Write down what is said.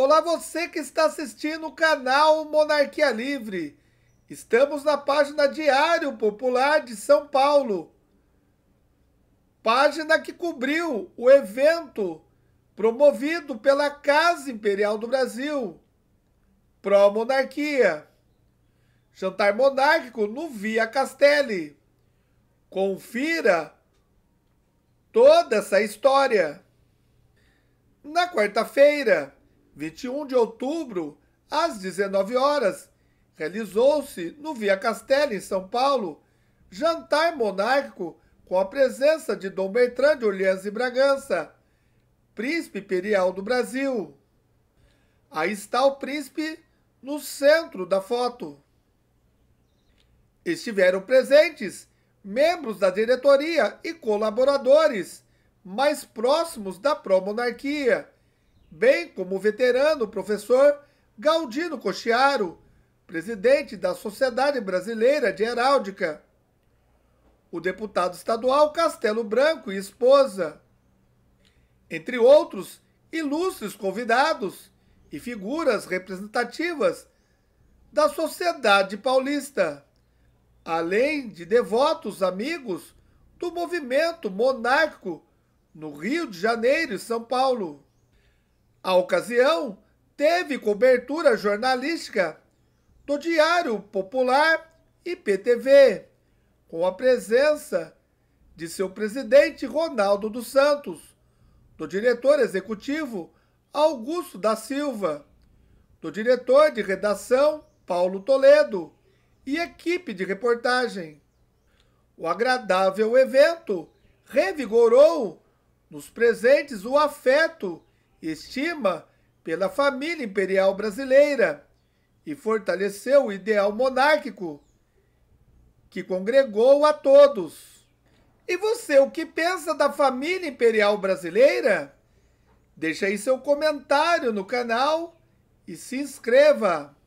Olá você que está assistindo o canal Monarquia Livre. Estamos na página Diário Popular de São Paulo. Página que cobriu o evento promovido pela Casa Imperial do Brasil, pró-monarquia. Jantar monárquico no Via Castelli. Confira toda essa história. Na quarta-feira, 21 de outubro, às 19 horas, realizou-se no Via Castelli em São Paulo, jantar monárquico com a presença de Dom Bertrand de Orleans e Bragança, príncipe imperial do Brasil. Aí está o príncipe no centro da foto. Estiveram presentes membros da diretoria e colaboradores mais próximos da pró-monarquia bem como o veterano professor Galdino Cochiaro, presidente da Sociedade Brasileira de Heráldica, o deputado estadual Castelo Branco e esposa, entre outros ilustres convidados e figuras representativas da sociedade paulista, além de devotos amigos do movimento monárquico no Rio de Janeiro e São Paulo. A ocasião teve cobertura jornalística do Diário Popular e PTV, com a presença de seu presidente Ronaldo dos Santos, do diretor executivo Augusto da Silva, do diretor de redação Paulo Toledo e equipe de reportagem. O agradável evento revigorou nos presentes o afeto estima pela família imperial brasileira e fortaleceu o ideal monárquico que congregou a todos. E você, o que pensa da família imperial brasileira? Deixe aí seu comentário no canal e se inscreva.